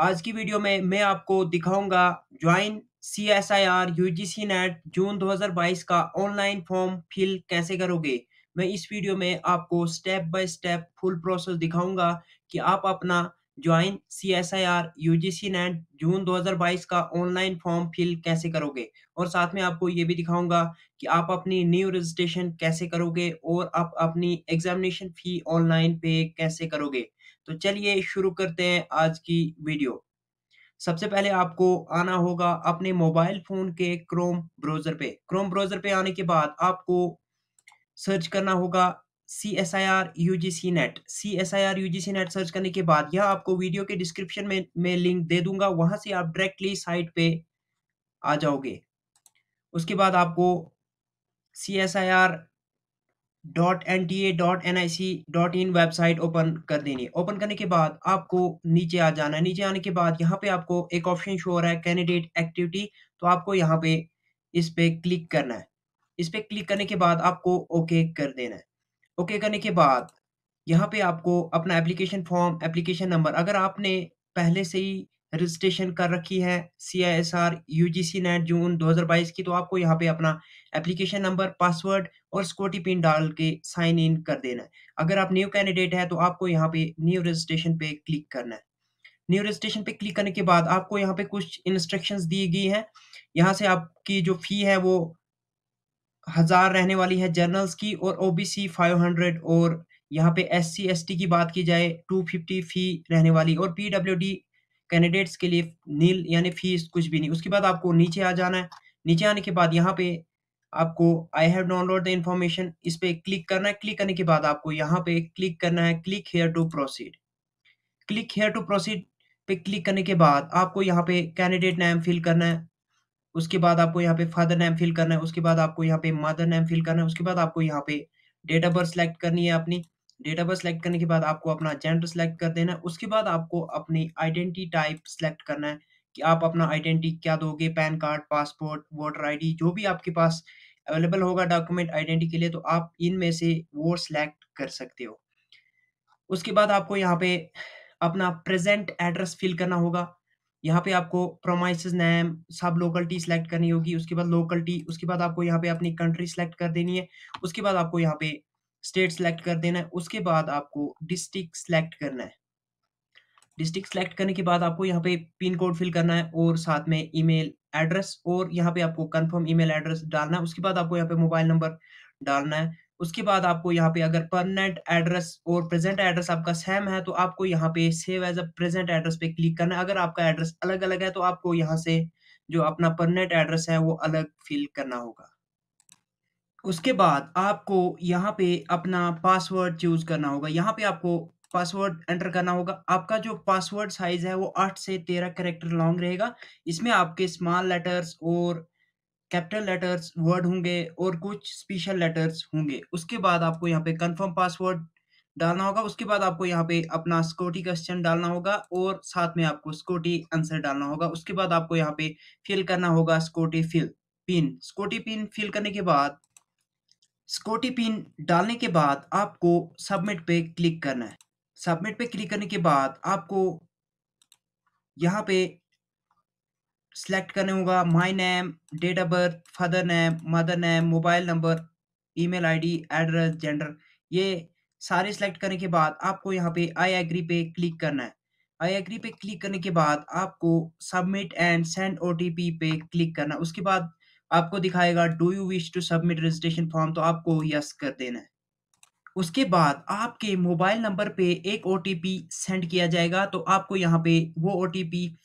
आज की वीडियो में मैं आपको दिखाऊंगा join C S I R U G C NET June 2022 का ऑनलाइन फॉर्म फिल कैसे करोगे मैं इस वीडियो में आपको step by step full process दिखाऊंगा कि आप अपना join C S I R U G C NET June 2022 का ऑनलाइन फॉर्म फिल कैसे करोगे और साथ में आपको ये भी दिखाऊंगा कि आप अपनी न्यू रजिस्ट्रेशन कैसे करोगे और आप अपनी एग्जामिनेशन फ़ी ऑनलाइन पे कैसे करोगे तो चलिए शुरू करते हैं आज की वीडियो सबसे पहले आपको आना होगा अपने मोबाइल फोन के क्रोम ब्राउजर पे क्रोम ब्राउजर पे आने के बाद आपको सर्च करना होगा C S I R U G C NET C S I R U G C NET search करने के बाद यह आपको वीडियो के डिस्क्रिप्शन में मैं लिंक दे दूंगा वहां से आप डायरेक्टली साइट पे आ जाओगे उसके बाद आपको C S I R dot N T A dot N I C dot in website open कर देनी है ओपन करने के बाद आपको नीचे आ जाना है नीचे आने के बाद यहाँ पे आपको एक ऑप्शन शो हो रहा है कैंडिडेट एक्टिविटी तो आपको यहाँ पे इस पे क्लिक करना है इस पे क्लिक करने के बाद आपको ओके okay कर देना है ओके okay करने के बाद यहाँ पे आपको अपना एप्लीकेशन फॉर्म एप्लीकेशन नंबर अगर आपने पहले से ही रजिस्ट्रेशन कर रखी है C I S R U G C NET June दो हज़ार बाईस की तो आपको यहाँ पे अपना एप्लीकेशन नंबर पासवर्ड और सिक्योरिटी पिन डाल के साइन इन कर देना है अगर आप न्यू कैंडिडेट है तो आपको यहाँ पे न्यू रजिस्ट्रेशन पे क्लिक करना है न्यू रजिस्ट्रेशन पे क्लिक करने के बाद आपको यहाँ पे कुछ इंस्ट्रक्शंस दी गई हैं यहाँ से आपकी जो फी है वो हज़ार रहने वाली है जर्नल्स की और O B C five hundred और यहाँ पे एस सी एस टी की बात की जाए टू फिफ्टी फी रहने वाली और पी डब्ल्यू डी कैंडिडेट्स के लिए नील यानी फीस कुछ भी नहीं उसके बाद आपको नीचे आ जाना है नीचे आने के बाद यहाँ पे आपको I have download the information इस पे क्लिक करना है क्लिक करने के बाद आपको यहाँ पे क्लिक करना है click here to proceed click here to proceed पे क्लिक करने के बाद आपको यहाँ पे कैंडिडेट नेम फिल करना है उसके बाद आपको यहाँ पे फादर नेम फिल करना है उसके बाद आपको यहाँ पे मदर नेम फिल करना है उसके बाद आपको यहाँ पे डेट ऑफ बर्थ सेलेक्ट करनी है अपनी डेटा बर्थ सेलेक्ट करने के बाद आपको अपना जेंडर सेलेक्ट कर देना है उसके बाद आपको अपनी आइडेंटिटी टाइप सेलेक्ट करना है कि आप अपना आइडेंटिटी क्या दोगे PAN card passport voter ID जो भी आपके पास अवेलेबल होगा डॉक्यूमेंट आइडेंटिटी के लिए तो आप इनमें से वो सिलेक्ट कर सकते हो उसके बाद आपको यहाँ पे अपना प्रेजेंट एड्रेस फिल करना होगा यहाँ पे आपको premise name sub locality select करनी होगी उसके बाद लोकलिटी उसके बाद आपको यहाँ पे अपनी कंट्री सेलेक्ट कर देनी है उसके बाद आपको यहाँ पे स्टेट सेलेक्ट कर देना है उसके बाद आपको डिस्ट्रिक्ट सेलेक्ट करना है डिस्ट्रिक्ट सेलेक्ट करने के बाद आपको यहाँ पे पिन कोड फिल करना है और साथ में ईमेल एड्रेस और यहाँ पे आपको कंफर्म ईमेल एड्रेस डालना है उसके बाद आपको यहाँ पे मोबाइल नंबर डालना है उसके बाद आपको यहाँ पे अगर परमानेंट एड्रेस और प्रेजेंट एड्रेस आपका सेम है तो आपको यहाँ पे save as a present address पे क्लिक करना है अगर आपका एड्रेस अलग अलग है तो आपको यहाँ से जो अपना परमानेंट एड्रेस है वो अलग फिल करना होगा उसके बाद आपको यहाँ पे अपना पासवर्ड चूज करना होगा यहाँ पे आपको पासवर्ड एंटर करना होगा आपका जो पासवर्ड साइज है वो आठ से तेरह करेक्टर लॉन्ग रहेगा इसमें आपके स्मॉल लेटर्स और कैपिटल लेटर्स वर्ड होंगे और कुछ स्पेशल लेटर्स होंगे उसके बाद आपको यहाँ पे कंफर्म पासवर्ड डालना होगा उसके बाद आपको यहाँ पे अपना स्कोटी क्वेश्चन डालना होगा और साथ में आपको स्कोटी आंसर डालना होगा उसके बाद आपको यहाँ पे फिल करना होगा security fill pin security pin fill करने के बाद स्कोटी पिन डालने के बाद आपको सबमिट पे क्लिक करना है सबमिट पे क्लिक करने के बाद आपको यहाँ पे सेलेक्ट करने होगा my name date of birth father name mother name mobile number email ID address gender ये सारे सेलेक्ट करने के बाद आपको यहाँ पे आई एग्री पे क्लिक करना है आई एग्री पे क्लिक करने के बाद आपको सबमिट एंड सेंड ओटीपी पे क्लिक करना है उसके बाद आपको दिखाएगा do you wish to submit registration form तो आपको यस कर देना है उसके बाद आपके मोबाइल नंबर पे एक ओ सेंड किया जाएगा तो आपको यहाँ पे वो ओ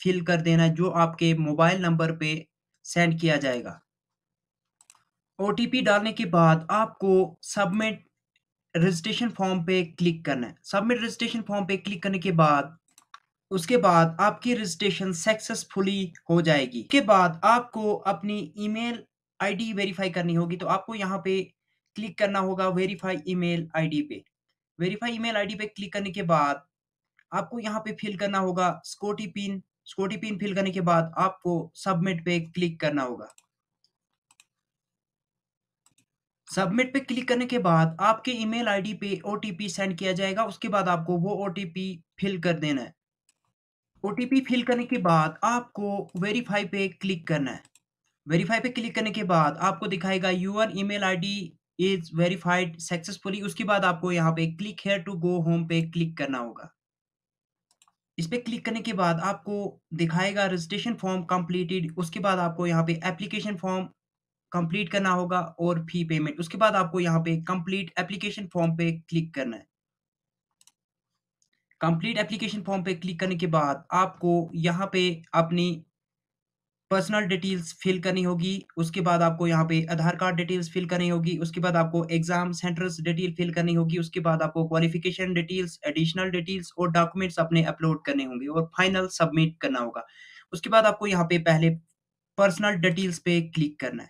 फिल कर देना है जो आपके मोबाइल नंबर पे सेंड किया जाएगा ओ डालने के बाद आपको सबमिट रजिस्ट्रेशन फॉर्म पे क्लिक करना है सबमिट रजिस्ट्रेशन फॉर्म पे क्लिक करने के बाद उसके बाद आपकी रजिस्ट्रेशन सक्सेसफुली हो जाएगी उसके बाद आपको अपनी ईमेल आईडी वेरीफाई करनी होगी तो आपको यहाँ पे क्लिक करना होगा वेरीफाई ईमेल आईडी पे वेरीफाई ईमेल आईडी पे क्लिक करने के बाद आपको यहाँ पे फिल करना होगा security pin security pin fill करने के बाद आपको सबमिट पे क्लिक करना होगा सबमिट पे क्लिक करने के बाद आपके ईमेल आईडी पे ओटीपी सेंड किया जाएगा उसके बाद आपको वो ओटीपी फिल कर देना है ओ फिल करने के बाद आपको वेरीफाई पे क्लिक करना है वेरीफाई पे क्लिक करने के बाद आपको दिखाएगा your email ID is verified successfully उसके बाद आपको यहाँ पे click here to go home पे क्लिक करना होगा इस पर क्लिक करने के बाद आपको दिखाएगा रजिस्ट्रेशन फॉर्म कंप्लीटेड उसके बाद आपको यहाँ पे एप्लीकेशन फॉर्म कंप्लीट करना होगा और फी पेमेंट उसके बाद आपको यहाँ पे कंप्लीट एप्लीकेशन फॉर्म पे क्लिक करना है कंप्लीट एप्लीकेशन फॉर्म पे क्लिक करने के बाद आपको यहाँ पे अपनी पर्सनल डिटेल्स फिल करनी होगी उसके बाद आपको यहाँ पे आधार कार्ड डिटेल्स फिल करनी होगी उसके बाद आपको एग्जाम सेंटर्स डिटेल फिल करनी होगी उसके बाद आपको क्वालिफिकेशन डिटेल्स एडिशनल डिटेल्स और डॉक्यूमेंट्स अपने अपलोड करने होंगे और फाइनल सबमिट करना होगा उसके बाद आपको यहाँ पे पहले पर्सनल डिटेल्स पे क्लिक करना है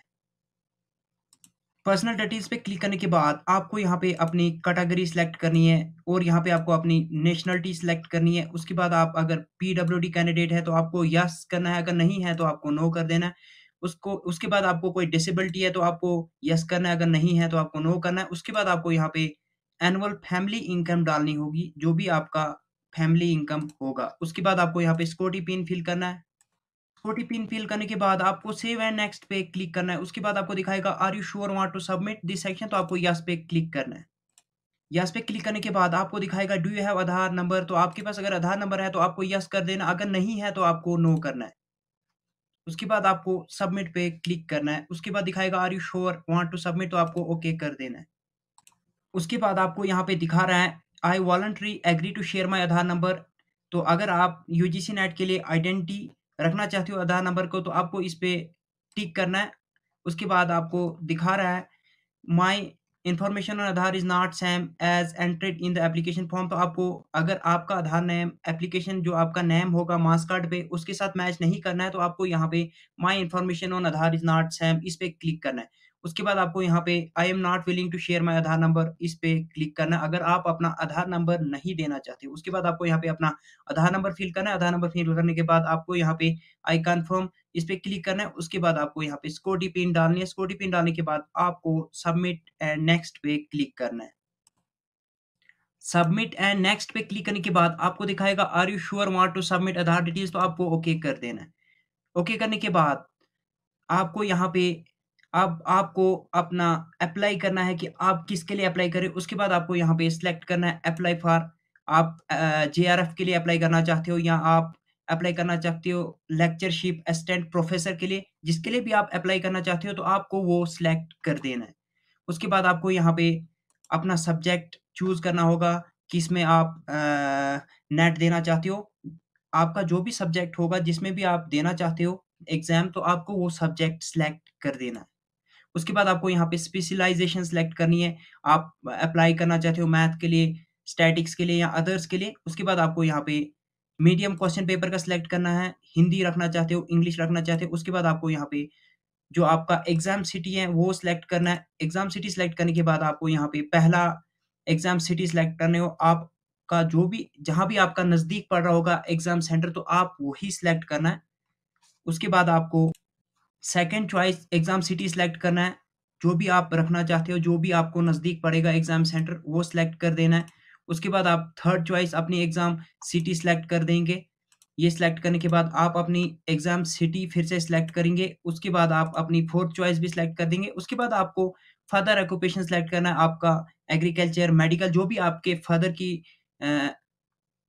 पर्सनल डिटेल्स पे क्लिक करने के बाद आपको यहाँ पे अपनी कैटेगरी सिलेक्ट करनी है और यहाँ पे आपको अपनी नेशनलिटी सिलेक्ट करनी है उसके बाद आप अगर पीडब्ल्यूडी कैंडिडेट है तो आपको यस करना है अगर नहीं है तो आपको नो कर देना है उसको उसके बाद आपको कोई डिसेबिलिटी है तो आपको यस करना है अगर नहीं है तो आपको नो करना है उसके बाद आपको यहाँ पे एनुअल फैमिली इनकम डालनी होगी जो भी आपका फैमिली इनकम होगा उसके बाद आपको यहाँ पे सिक्योरिटी पिन फिल करना है फोर्टी पिन फिल करने के बाद आपको सेव एंड नेक्स्ट पे क्लिक करना है उसके बाद आपको दिखाएगा are you sure want to submit this section तो आपको यस पे क्लिक करना है यस पे क्लिक करने के बाद आपको दिखाएगा do you have Aadhaar number तो आपके पास अगर आधार नंबर है तो आपको यस कर देना अगर नहीं है तो आपको नो no करना है उसके बाद आपको सबमिट पे क्लिक करना है उसके बाद दिखाएगा are you sure want to submit तो आपको ओके okay कर देना है उसके बाद आपको यहाँ पे दिखा रहा है I voluntary agree to share my Aadhaar number तो अगर आप यू जी सी नेट के लिए आइडेंटिटी रखना चाहते हो आधार नंबर को तो आपको इस पे टिक करना है उसके बाद आपको दिखा रहा है my information on Aadhaar is not same as entered in the application form तो आपको अगर आपका आधार नेम एप्लीकेशन जो आपका नेम होगा मास कार्ड पे उसके साथ मैच नहीं करना है तो आपको यहाँ पे my information on Aadhaar is not same इस पे क्लिक करना है उसके बाद आपको यहाँ पे I am not willing to share my Aadhaar number इस पे क्लिक करना अगर आप अपना आधार नंबर नहीं देना चाहते उसके बाद आपको यहाँ पे अपना आधार नंबर फिल करना है आधार नंबर फिल करने के बाद आपको यहाँ पे आई कन्फर्म इस पे क्लिक करना है उसके बाद आपको यहाँ पे स्कोटी पिन डालनी है स्कोटी पिन डालने के बाद आपको सबमिट एंड नेक्स्ट पे क्लिक करना है सबमिट एंड नेक्स्ट पे क्लिक करने के बाद आपको दिखाएगा are you sure want to submit Aadhaar details तो आपको ओके okay कर देना है ओके okay करने के बाद आपको यहाँ पे अब आपको अपना अप्लाई करना है कि आप किसके लिए अप्लाई करें उसके बाद आपको यहाँ पे सिलेक्ट करना है अप्लाई फॉर आप जे के लिए अप्लाई करना चाहते हो या आप अप्लाई करना चाहते हो लेक्चरशिप असिस्टेंट प्रोफेसर के लिए जिसके लिए भी आप अप्लाई करना चाहते हो तो आपको वो सिलेक्ट कर देना है उसके बाद आपको यहाँ पे अपना सब्जेक्ट चूज करना होगा किसमें आप नेट देना चाहते हो आपका जो भी सब्जेक्ट होगा जिसमें भी आप देना चाहते हो एग्जाम तो आपको वो सब्जेक्ट सिलेक्ट कर देना है उसके बाद आपको यहाँ पे स्पेशलाइजेशन सेलेक्ट करनी है आप अप्लाई करना चाहते हो मैथ के लिए स्टैटिक्स के लिए या अदर्स के लिए उसके बाद आपको यहाँ पे मीडियम क्वेश्चन पेपर का सिलेक्ट करना है हिंदी रखना चाहते हो इंग्लिश रखना चाहते हो उसके बाद आपको यहाँ पे जो आपका एग्जाम सिटी है वो सिलेक्ट करना है एग्जाम सिटी सिलेक्ट करने के बाद आपको यहाँ पे पहला एग्जाम सिटी सिलेक्ट करने हो आपका जो भी जहां भी आपका नज़दीक पड़ रहा होगा एग्जाम सेंटर तो आप वही सिलेक्ट करना है उसके बाद आपको second choice exam city select करना है जो भी आप रखना चाहते हो जो भी आपको नज़दीक पड़ेगा एग्जाम सेंटर वो सिलेक्ट कर देना है उसके बाद आप थर्ड चॉइस अपनी एग्जाम सिटी सेलेक्ट कर देंगे ये सिलेक्ट करने के बाद आप अपनी एग्जाम सिटी फिर से सिलेक्ट करेंगे उसके बाद आप अपनी फोर्थ चॉइस भी सिलेक्ट कर देंगे उसके बाद आपको फर्दर ऑक्यूपेशन सेलेक्ट करना है आपका एग्रीकल्चर मेडिकल जो भी आपके फर्दर की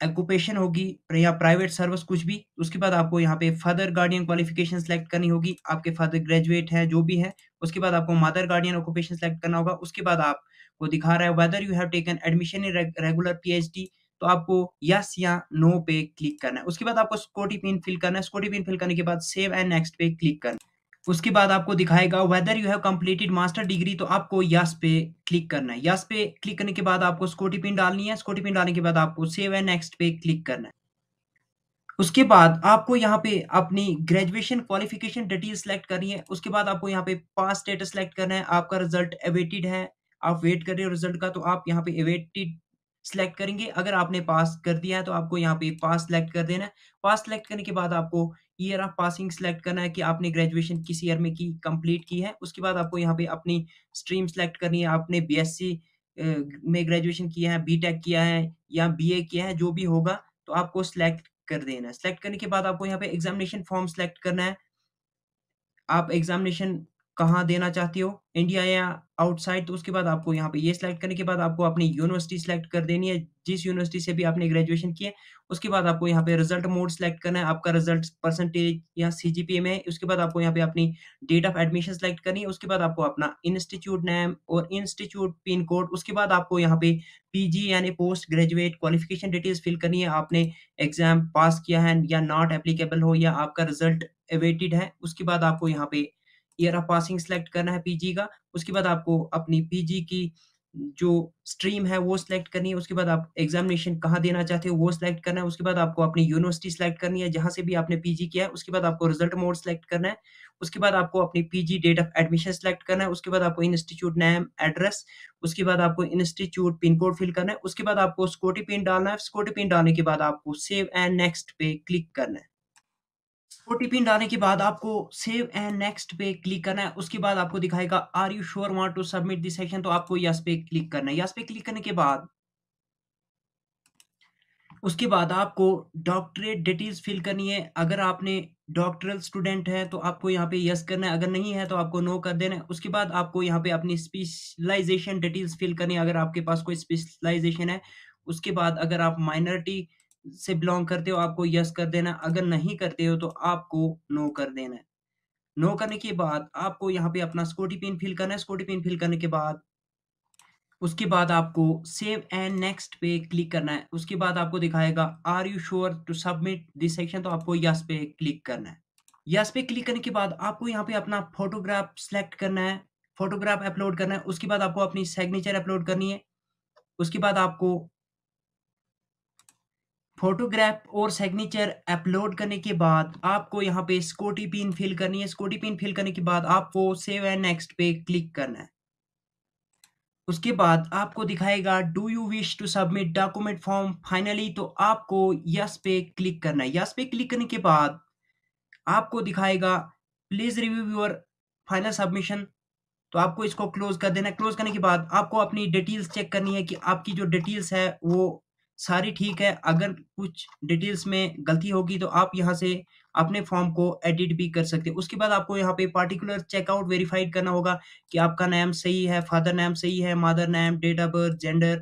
ऑक्यूपेशन होगी या प्राइवेट सर्विस कुछ भी उसके बाद आपको यहाँ पे फादर गार्डियन क्वालिफिकेशन सेलेक्ट करनी होगी आपके फादर ग्रेजुएट है जो भी है उसके बाद आपको मदर गार्डियन ऑक्यूपेशन सेलेक्ट करना होगा उसके बाद आपको दिखा रहा है whether you have taken admission in regular D तो आपको यस या नो पे क्लिक करना है उसके बाद आपको स्कोटी पिन फिल करना है स्कोटी पिन फिल करने के बाद सेव एंड नेक्स्ट पे क्लिक करना है उसके बाद आपको दिखाएगा whether you have completed master degree तो आपको यस पे क्लिक करना है यस पे क्लिक करने के बाद आपको स्कोटी पिन डालनी है स्कोटी पिन डालने के बाद आपको सेव एंड नेक्स्ट पे क्लिक करना है उसके बाद आपको यहाँ पे अपनी ग्रेजुएशन क्वालिफिकेशन डिटेल सेलेक्ट करनी है उसके बाद आपको यहाँ पे पास स्टेटस सेलेक्ट करना है आपका रिजल्ट अवेटेड है आप वेट कर रहे हो रिजल्ट का तो आप यहाँ पे अवेटेड सेलेक्ट करेंगे अगर आपने पास कर दिया है तो आपको यहाँ पे पास सेलेक्ट कर देना है पास सेलेक्ट करने के बाद आपको ईयर ऑफ पासिंग सेलेक्ट करना है कि आपने ग्रेजुएशन किस ईयर में की कंप्लीट की है उसके बाद आपको यहाँ पे अपनी स्ट्रीम सेलेक्ट करनी है आपने बीएससी में ग्रेजुएशन किया है बीटेक किया है या बीए किया है जो भी होगा तो आपको सेलेक्ट कर देना है सेलेक्ट करने के बाद आपको यहाँ पे एग्जामिनेशन फॉर्म सेलेक्ट करना है आप एग्जामिनेशन कहाँ देना चाहते हो इंडिया या आउटसाइड तो उसके बाद आपको यहाँ पे ये सिलेक्ट करने के बाद आपको अपनी यूनिवर्सिटी सेलेक्ट कर देनी है जिस यूनिवर्सिटी से भी आपने ग्रेजुएशन किया उसके बाद आपको यहाँ पे रिजल्ट मोड सेलेक्ट करना है आपका रिजल्ट परसेंटेज या सी में उसके बाद आपको यहाँ पे अपनी डेट ऑफ एडमिशन सेलेक्ट करनी है उसके बाद आपको अपना इंस्टीट्यूट नेम और इंस्टीट्यूट पिन कोड उसके बाद आपको यहाँ पे जी यानी post graduate qualification details fill करनी है आपने एग्जाम पास किया है या नॉट एप्लीकेबल हो या आपका रिजल्ट अवेटेड है उसके बाद आपको यहाँ पे ईयर ऑफ पासिंग सेलेक्ट करना है पीजी का उसके बाद आपको अपनी पीजी की जो स्ट्रीम है वो सिलेक्ट करनी है उसके बाद आप एग्जामिनेशन कहाँ देना चाहते हो वो सिलेक्ट करना है उसके बाद आपको अपनी यूनिवर्सिटी सिलेक्ट करनी है जहाँ से भी आपने पीजी किया है उसके बाद आपको रिजल्ट मोड सेलेक्ट करना है उसके बाद आपको अपनी PG date of admission select करना है उसके बाद आपको इंस्टीट्यूट नेम एड्रेस उसके बाद आपको इंस्टीट्यूट पिन कोड फिल करना है उसके बाद आपको स्कोटी पिन डालना है स्कोटी पिन डालने के बाद आपको सेव एंड नेक्स्ट पे क्लिक करना है वो टिपिन डालने के बाद आपको सेव एंड नेक्स्ट पे क्लिक करना है उसके बाद आपको दिखाएगा are you sure want to submit this section तो आपको यस पे क्लिक करना है यस पे क्लिक करने के बाद उसके बाद आपको डॉक्टरेट डिटेल्स फिल करनी है अगर आपने डॉक्टरल स्टूडेंट है तो आपको यहाँ पे यस करना है अगर नहीं है तो आपको नो कर देना है उसके बाद आपको यहाँ पे अपनी स्पेशलाइजेशन डिटेल्स फिल करनी है अगर आपके पास कोई स्पेशलाइजेशन है उसके बाद अगर आप माइनॉरिटी से बिलोंग करते हो आपको यस कर देना अगर नहीं करते हो तो आपको नो कर देना है नो करने के बाद आपको यहाँ पे अपना स्कोटी पिन फिल करना है स्कोटी पिन फिल करने के बाद उसके बाद आपको सेव एंड नेक्स्ट पे क्लिक करना है उसके बाद आपको दिखाएगा are you sure to submit this section तो आपको यस पे क्लिक करना है यस पे क्लिक करने के बाद आपको यहाँ पे अपना फोटोग्राफ सेलेक्ट करना है फोटोग्राफ अपलोड करना है उसके बाद आपको अपनी सिग्नेचर अपलोड करनी है उसके बाद आपको फोटोग्राफ और सिग्नेचर अपलोड करने के बाद आपको यहाँ पे स्कोटी पिन फिल करनी है स्कोटी पिन फिल करने के बाद आपको सेव एंड नेक्स्ट पे क्लिक करना है उसके बाद आपको दिखाएगा do you wish to submit document form finally तो आपको यस पे क्लिक करना है यस पे क्लिक करने के बाद आपको दिखाएगा please review your final submission तो आपको इसको क्लोज कर देना क्लोज करने के बाद आपको अपनी डिटेल्स चेक करनी है कि आपकी जो डिटेल्स है वो सारी ठीक है, अगर कुछ डिटेल्स में गलती होगी तो आप यहाँ से अपने फॉर्म को एडिट भी कर सकते हैं। उसके बाद आपको यहाँ पे पार्टिकुलर चेकआउट वेरीफाइड करना होगा कि आपका नेम सही है, फादर नेम सही है, mother name, date of birth, gender,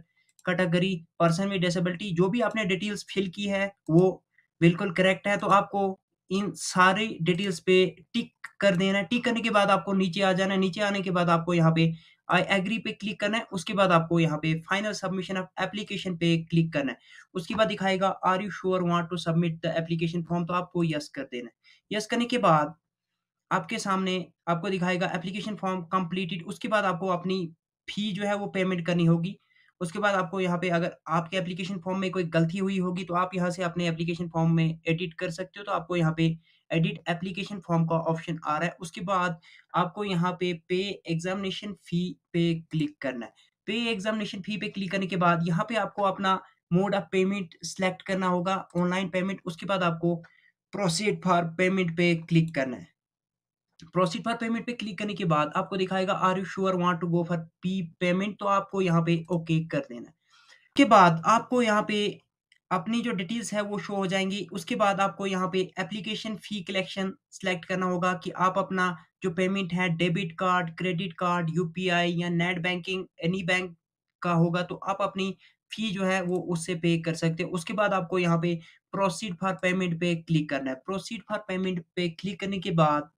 category, person with disability जो भी आपने डिटेल्स फिल की है, वो बिल्कुल करेक्ट है। तो आपको इन सारे डिटेल्स पे टिक कर देना है। टिक करने के बाद आपको नीचे आ जाना है, नीचे आने के बाद आपको यहाँ पे आई एग्री पे क्लिक करना है उसके बाद आपको यहाँ पे फाइनल सबमिशन ऑफ एप्लीकेशन पे क्लिक करना है उसके बाद दिखाएगा are you sure want to submit the application form तो आपको यस कर देना है यस करने के बाद आपके सामने आपको दिखाएगा एप्लीकेशन फॉर्म कंप्लीटेड उसके बाद आपको अपनी फी जो है वो पेमेंट करनी होगी उसके बाद आपको यहाँ पे अगर आपके एप्लीकेशन फॉर्म में कोई गलती हुई होगी तो आप यहाँ से अपने एप्लीकेशन फॉर्म में एडिट कर सकते हो तो आपको यहाँ पे एडिट एप्लीकेशन फॉर्म का ऑप्शन आ रहा है उसके बाद आपको यहाँ पे पे एग्जामिनेशन फी पे क्लिक करना है पे एग्जामिनेशन फी पे क्लिक करने के बाद यहाँ पे आपको अपना मोड ऑफ पेमेंट सेलेक्ट करना होगा ऑनलाइन पेमेंट उसके बाद आपको प्रोसीड फॉर पेमेंट पे क्लिक करना है प्रोसीड फॉर पेमेंट पे क्लिक करने के बाद आपको दिखाएगा are you sure want to go for P payment तो आपको यहाँ पे ओके okay कर देना है के बाद आपको यहाँ पे अपनी जो डिटेल्स है वो शो हो जाएंगी उसके बाद आपको यहाँ पे एप्लीकेशन फी कलेक्शन सेलेक्ट करना होगा कि आप अपना जो पेमेंट है debit card credit card UPI या नेट बैंकिंग एनी बैंक का होगा तो आप अपनी फी जो है वो उससे पे कर सकते हैं उसके बाद आपको यहाँ पे प्रोसीड फॉर पेमेंट पे क्लिक करना है प्रोसीड फॉर पेमेंट पे क्लिक करने के बाद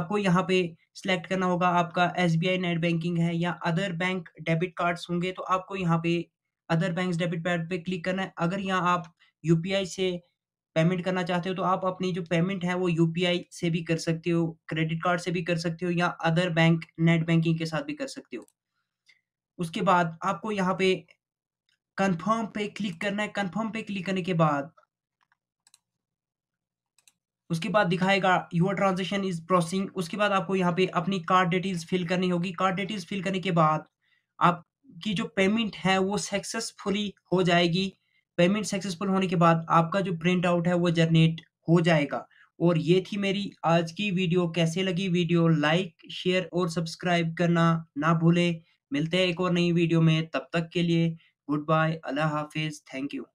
आपको यहाँ पे सिलेक्ट करना होगा आपका एस नेट बैंकिंग है या अदर बैंक डेबिट कार्ड्स होंगे तो आपको यहाँ पे अदर बैंक डेबिट कार्ड पे क्लिक करना है अगर यहाँ आप यूपीआई से पेमेंट करना चाहते हो तो आप अपनी जो पेमेंट है वो यूपीआई से भी कर सकते हो क्रेडिट कार्ड से भी कर सकते हो या अदर बैंक नेट बैंकिंग के साथ भी कर सकते हो उसके बाद आपको यहाँ पे कंफर्म पे क्लिक करना है कंफर्म पे क्लिक करने के बाद उसके बाद दिखाएगा योर ट्रांजेक्शन इज प्रोसेसिंग उसके बाद आपको यहाँ पे अपनी कार्ड डिटेल्स फिल करनी होगी कार्ड डिटेल्स फिल करने के बाद आप की जो पेमेंट है वो सक्सेसफुली हो जाएगी पेमेंट सक्सेसफुल होने के बाद आपका जो प्रिंट आउट है वो जनरेट हो जाएगा और ये थी मेरी आज की वीडियो कैसे लगी वीडियो लाइक शेयर और सब्सक्राइब करना ना भूले मिलते हैं एक और नई वीडियो में तब तक के लिए गुड बाय अल्लाह हाफिज़ थैंक यू